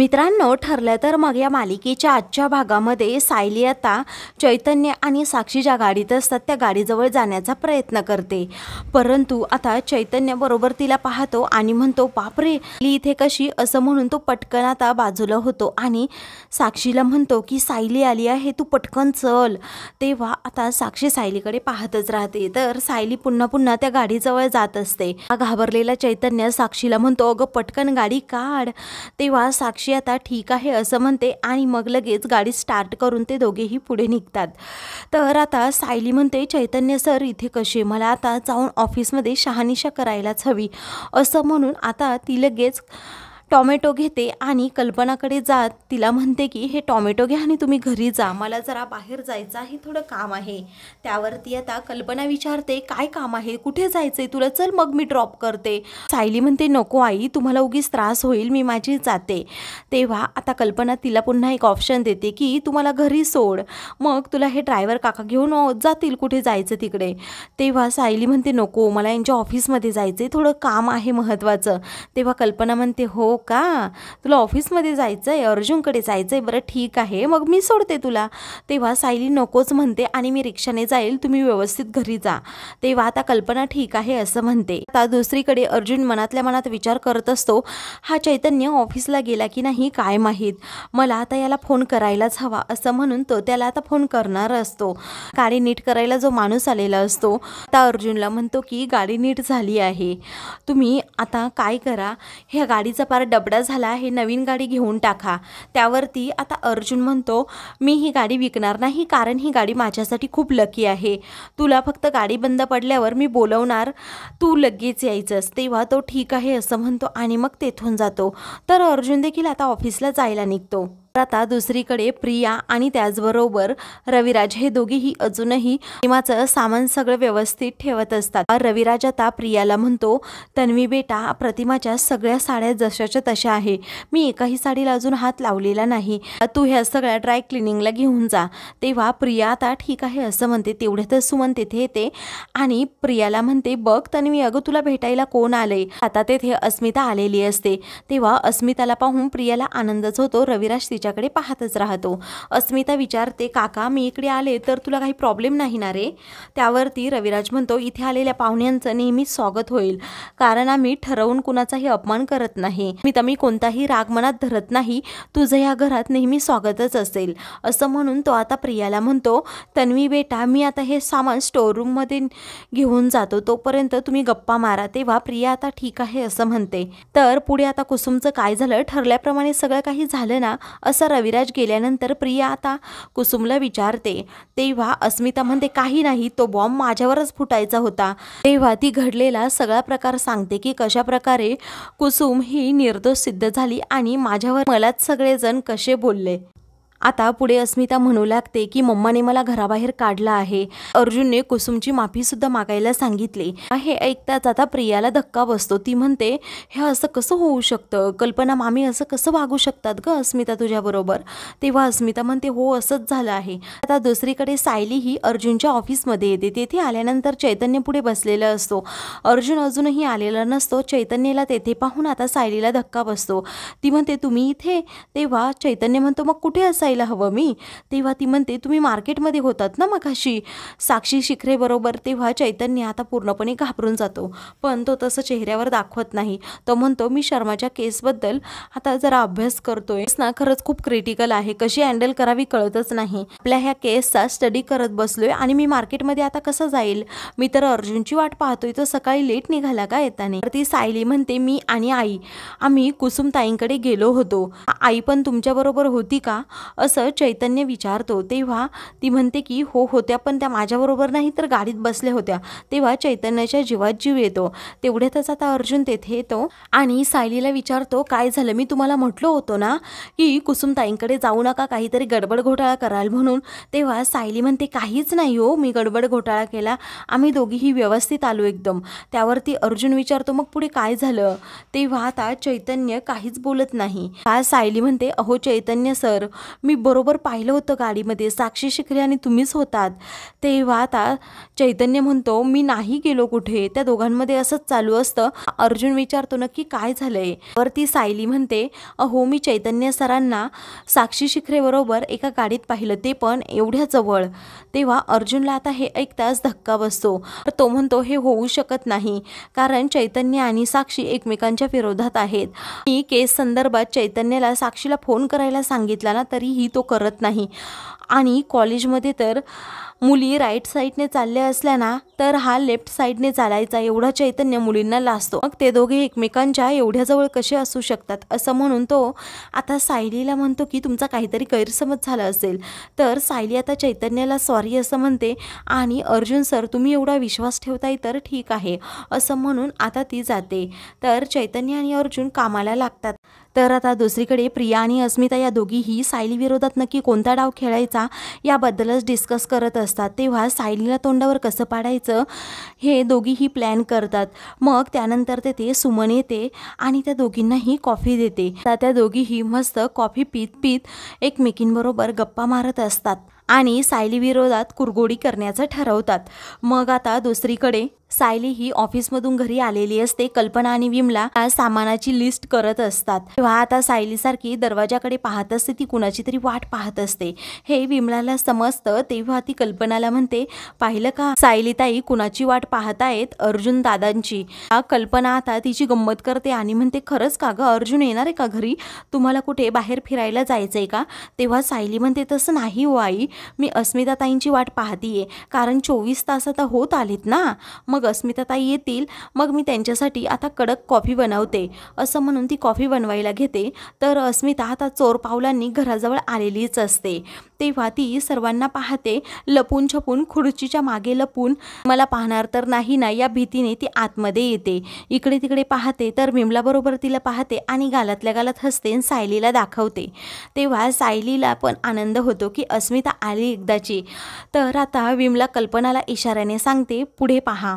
मित्रांनो ठरलं तर मग या मालिकेच्या आजच्या भागामध्ये सायली आता चैतन्य आणि साक्षी ज्या गाडीत असतात त्या गाडीजवळ जाण्याचा प्रयत्न करते परंतु आता चैतन्य बरोबर तिला पाहतो आणि म्हणतो बापरे ली इथे कशी असं म्हणून तो पटकन आता बाजूला होतो आणि साक्षीला म्हणतो की सायली आली आहे तू पटकन चल तेव्हा आता साक्षी सायलीकडे पाहतच राहते तर सायली पुन्हा पुन्हा त्या गाडीजवळ जात असते घाबरलेला चैतन्य साक्षीला म्हणतो अगं पटकन गाडी काढ तेव्हा साक्षी आता ठीक आहे असं म्हणते आणि मग लगेच गाडी स्टार्ट करून ते दोघेही पुढे निघतात तर आता सायली म्हणते चैतन्य सर इथे कसे मला आता जाऊन ऑफिसमध्ये शहानिशा करायलाच हवी असं म्हणून आता ती लगेच टॉमॅटो घेते आणि कल्पनाकडे जात तिला म्हणते की हे टॉमॅटो घ्या आणि तुम्ही घरी जा मला जरा बाहेर जायचं हे थोडं काम आहे त्यावरती आता कल्पना विचारते काय काम आहे कुठे जायचं आहे तुला चल मग मी ड्रॉप करते सायली म्हणते नको आई तुम्हाला उगीच त्रास होईल मी माझी जाते तेव्हा आता कल्पना तिला पुन्हा एक ऑप्शन देते की तुम्हाला घरी सोड मग तुला हे ड्रायव्हर काका घेऊन जातील कुठे जायचं तिकडे तेव्हा सायली म्हणते नको मला यांच्या ऑफिसमध्ये जायचं थोडं काम आहे महत्त्वाचं तेव्हा कल्पना म्हणते हो का तुला ऑफिसमध्ये जायचं आहे अर्जुनकडे जायचं आहे बरं ठीक आहे मग मी सोडते तुला तेव्हा सायली नकोच म्हणते आणि मी रिक्षाने जाईल तुम्ही व्यवस्थित घरी जा तेव्हा आता कल्पना ठीक आहे असं म्हणते आता दुसरीकडे अर्जुन मनातल्या मनात विचार करत असतो हा चैतन्य ऑफिसला गेला की नाही काय माहीत मला आता याला फोन करायलाच हवा असं म्हणून तो त्याला आता फोन करणार असतो गाडी नीट करायला जो माणूस आलेला असतो आता अर्जुनला म्हणतो की गाडी नीट झाली आहे तुम्ही आता काय करा ह्या गाडीचा पार डबडा झाला हे नवीन गाडी घेऊन टाका त्यावरती आता अर्जुन म्हणतो मी ही गाडी विकणार नाही कारण ही गाडी माझ्यासाठी खूप लकी आहे तुला फक्त गाडी बंद पडल्यावर मी बोलवणार तू लगेच यायचंस तेव्हा तो ठीक आहे असं म्हणतो आणि मग तेथून जातो तर अर्जुन देखील आता ऑफिसला जायला निघतो आता दुसरीकडे प्रिया आणि त्याचबरोबर रविराज हे दोघेही अजूनही प्रेमाचं सामान सगळं व्यवस्थित ठेवत असतात रविराज आता प्रियाला म्हणतो तन्वी बेटा प्रतिमाच्या सगळ्या साड्या जशाच्या तशा आहे मी एकाही साडीला अजून हात लावलेला नाही तू ह्या सगळ्या ड्राय क्लिनिंगला घेऊन जा तेव्हा प्रिया आता ठीक आहे असं म्हणते तेवढ्यातच सुमन तिथे येते आणि प्रियाला म्हणते बघ तन्वी अगं तुला भेटायला कोण आलंय आता तेथे अस्मिता आलेली असते तेव्हा अस्मिताला पाहून प्रियाला आनंदच होतो रविराज तिच्याकडे पाहतच राहतो अस्मिता विचारते काका मी इकडे आले तर तुला काही प्रॉब्लेम नाही ना रे त्यावरती रविराज म्हणतो इथे आलेल्या पाहुण्यांचं नेहमी स्वागत होईल कारण आम्ही ठरवून कुणाचाही अपमान करत नाही मी तर मी कोणताही राग मनात धरत नाही तुझं या घरात नेहमी स्वागतच असेल असं म्हणून तो आता प्रियाला म्हणतो तन्वी बेटा मी आता हे सामान स्टोअर रूममध्ये घेऊन जातो तोपर्यंत तुम्ही गप्पा मारा तेव्हा प्रिया आता ठीक आहे असं म्हणते तर पुढे आता कुसुमचं काय झालं ठरल्याप्रमाणे सगळं काही झालं ना असं रविराज गेल्यानंतर प्रिया आता कुसुमला विचारते तेव्हा अस्मिता म्हणते काही नाही तो बॉम्ब माझ्यावरच फुटायचा होता तेव्हा ती घडलेला सगळा प्रकार सांगते की कशा प्रकारे कुसुम ही निर्दोष सिद्ध झाली आणि माझ्यावर मलाच सगळेजण कसे बोलले आता पुढे अस्मिता म्हणू लागते की मम्माने मला घराबाहेर काढला आहे अर्जुनने कुसुमची माफी सुद्धा मागायला सांगितली हे ऐकताच आता प्रियाला धक्का बसतो ती म्हणते हे असं कसं होऊ शकतं कल्पना मामी असं कसं वागू शकतात ग अस्मिता तुझ्याबरोबर तेव्हा अस्मिता म्हणते हो असंच झालं आहे आता दुसरीकडे सायली ही अर्जुनच्या ऑफिसमध्ये येते तेथे आल्यानंतर चैतन्य पुढे बसलेला असतो अर्जुन अजूनही आलेला नसतो चैतन्यला तेथे पाहून आता सायलीला धक्का बसतो ती म्हणते तुम्ही इथे तेव्हा चैतन्य म्हणतो मग कुठे असायला जायला हवं मी तेव्हा ती म्हणते तुम्ही मार्केटमध्ये होतात ना मगाशी साक्षी शिखरेबरोबर तेव्हा चैतन्य आता पूर्णपणे घाबरून जातो पण तो तसं चेहऱ्यावर दाखवत नाही तो म्हणतो मी शर्माच्या केसबद्दल आता जरा अभ्यास करतोय ना खरंच खूप क्रिटिकल आहे कशी हँडल करावी कळतच नाही आपल्या ह्या केसचा स्टडी करत बसलोय आणि मी मार्केटमध्ये आता कसं जाईल मी तर अर्जुनची वाट पाहतोय तो सकाळी लेट निघाला का येताने तर ती सायली म्हणते मी आणि आई आम्ही कुसुमताईंकडे गेलो होतो आई पण तुमच्याबरोबर होती का असं चैतन्य विचारतो तेव्हा ती म्हणते की हो होत्या पण त्या माझ्याबरोबर नाही तर गाडीत बसल्या होत्या तेव्हा चैतन्याच्या जीवात जीव येतो तेवढ्यातच आता अर्जुन तेथे येतो आणि सायलीला विचारतो काय झालं मी तुम्हाला म्हटलो होतो ना की कुसुमताईंकडे जाऊ नका काहीतरी गडबड घोटाळा कराल म्हणून तेव्हा सायली म्हणते काहीच नाही हो मी गडबड घोटाळा केला आम्ही दोघीही व्यवस्थित आलो एकदम त्यावरती अर्जुन विचारतो मग पुढे काय झालं तेव्हा आता चैतन्य काहीच बोलत नाही आज सायली म्हणते अहो चैतन्य सर मी मी बरोबर पाहिलं होतं गाडीमध्ये साक्षी शिखरे आणि तुम्हीच होतात तेव्हा आता चैतन्य म्हणतो मी नाही गेलो कुठे त्या दोघांमध्ये असंच चालू असतं अर्जुन विचारतो की काय झालंय वर ती सायली म्हणते अहो मी चैतन्य सरांना साक्षी शिखरेबरोबर एका गाडीत पाहिलं ते पण एवढ्या जवळ तेव्हा अर्जुनला आता हे तास धक्का बसतो तर तो म्हणतो हे होऊ शकत नाही कारण चैतन्य आणि साक्षी एकमेकांच्या विरोधात आहेत मी केस संदर्भात चैतन्यला साक्षीला फोन करायला सांगितला ना तरीही काहीही तो करत नाही आणि कॉलेजमध्ये तर मुली राईट साईडने चालल्या असल्या ना तर हा लेफ्ट साईडने चालायचा एवढा चैतन्य मुलींना लाजतो मग ते दोघे एकमेकांच्या एवढ्याजवळ कसे असू शकतात असं म्हणून तो आता सायलीला म्हणतो की तुमचा काहीतरी गैरसमज झाला असेल तर सायली आता चैतन्याला सॉरी असं म्हणते आणि अर्जुन सर तुम्ही एवढा विश्वास ठेवताय तर ठीक आहे असं म्हणून आता ती जाते तर चैतन्य आणि अर्जुन कामाला लागतात तर आता दुसरीकडे प्रिया आणि अस्मिता या दोघीही सायलीविरोधात नक्की कोणता डाव खेळायचा याबद्दलच डिस्कस करत असतात तेव्हा सायलीला तोंडावर कसं पाडायचं हे दोघीही प्लॅन करतात मग त्यानंतर तेथे सुमन येते आणि त्या दोघींनाही कॉफी देते तर त्या दोघीही मस्त कॉफी पीत पीत एकमेकींबरोबर गप्पा मारत असतात आणि सायलीविरोधात कुरगोडी करण्याचं ठरवतात मग आता दुसरीकडे सायली ही ऑफिसमधून घरी आलेली असते कल्पना आणि विमला सामानाची लिस्ट करत असतात तेव्हा आता सायलीसारखी दरवाजाकडे पाहत असते ती कुणाची तरी वाट पाहत असते हे विमलाला समजतं तेव्हा ती कल्पनाला म्हणते पाहिलं का सायलीताई कुणाची वाट पाहत आहेत अर्जुन दादांची कल्पना आता तिची गंमत करते आणि म्हणते खरंच का गं अर्जुन येणार आहे का घरी तुम्हाला कुठे बाहेर फिरायला जायचंय का तेव्हा सायली म्हणते तसं नाही हो आई मी अस्मिताताईंची वाट पाहतीये कारण चोवीस तास आता होत आलेत ना मग मग अस्मिताताई येतील मग मी त्यांच्यासाठी आता कडक कॉफी बनवते असं म्हणून ती कॉफी बनवायला घेते तर अस्मिता आता चोर पावलांनी घराजवळ आलेलीच असते तेव्हा ती सर्वांना पाहते लपून छपून खुर्चीच्या मागे लपून मला पाहणार तर नाही ना या भीतीने ती आतमध्ये येते इकडे तिकडे पाहते तर विमलाबरोबर तिला पाहते आणि गालातल्या गालात हसते आणि सायलीला दाखवते तेव्हा सायलीला पण आनंद होतो की अस्मिता आली एकदाची तर आता विमला कल्पनाला इशाऱ्याने सांगते पुढे पहा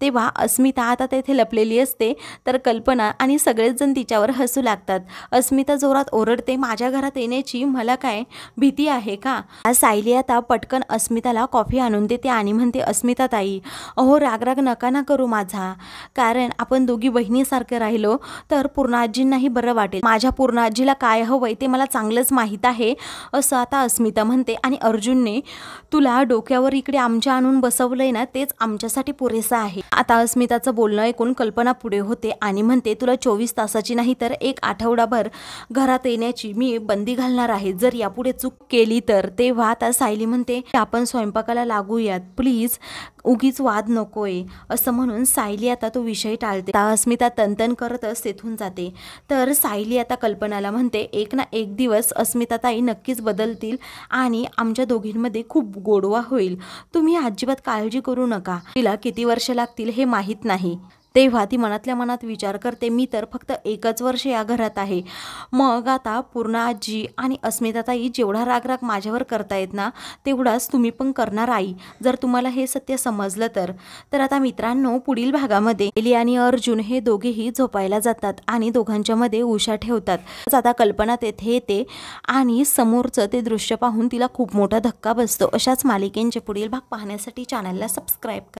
तेव्हा अस्मिता आता तेथे लपलेली असते तर कल्पना आणि सगळेच जण तिच्यावर हसू लागतात अस्मिता जोरात ओरडते माझ्या घरात येण्याची मला काय भीती आहे का सायली आता पटकन अस्मिताला कॉफी आणून देते आणि म्हणते अस्मिता ताई अहो रागराग नका ना करू माझा कारण आपण दोघी बहिणीसारखं राहिलो तर पूर्णाजींनाही बरं वाटेल माझ्या पूर्णाजीला काय हवंय ते मला चांगलंच माहीत आहे असं आता अस्मिता म्हणते आणि अर्जुनने तुला डोक्यावर इकडे आमच्या आणून बसवलंय ना तेच आमच्यासाठी पुरेसं आहे आता अस्मिताचं बोलणं ऐकून कल्पना पुढे होते आणि म्हणते तुला चोवीस तासाची नाही तर एक आठवडाभर घरात येण्याची मी बंदी घालणार आहे जर यापुढे चूक केली तर तेव्हा आता सायली म्हणते आपण स्वयंपाकाला लागूयात प्लीज उगीच वाद नकोय असं म्हणून सायली आता तो विषय टाळते अस्मिता तंतन करतच तेथून जाते तर सायली आता कल्पनाला म्हणते एक ना एक दिवस अस्मिता ताई नक्कीच बदलतील आणि आमच्या दोघींमध्ये खूप गोडवा होईल तुम्ही अजिबात काळजी करू नका तिला किती वर्ष लागतील हे माहीत नाही तेव्हा ती मनातल्या मनात विचार करते मी तर फक्त एकच वर्ष या घरात आहे मग आता पूर्ण आजी आणि अस्मिताताई जेवढा रागराग माझ्यावर करतायत ना तेवढाच तुम्ही पण करणार आई जर तुम्हाला हे सत्य समजलं तर तर आता मित्रांनो पुढील भागामध्ये एली आणि अर्जुन हे दोघेही झोपायला जातात आणि दोघांच्यामध्ये उषा ठेवतात आता कल्पना तेथे येते आणि समोरचं ते दृश्य पाहून तिला खूप मोठा धक्का बसतो अशाच मालिकेंचे पुढील भाग पाहण्यासाठी चॅनलला सबस्क्राईब